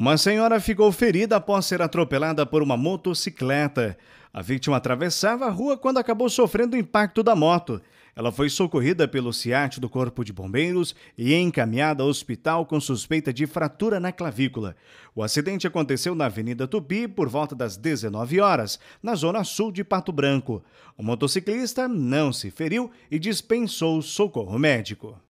Uma senhora ficou ferida após ser atropelada por uma motocicleta. A vítima atravessava a rua quando acabou sofrendo o impacto da moto. Ela foi socorrida pelo CIAT do Corpo de Bombeiros e encaminhada ao hospital com suspeita de fratura na clavícula. O acidente aconteceu na Avenida Tupi por volta das 19 horas, na zona sul de Pato Branco. O motociclista não se feriu e dispensou socorro médico.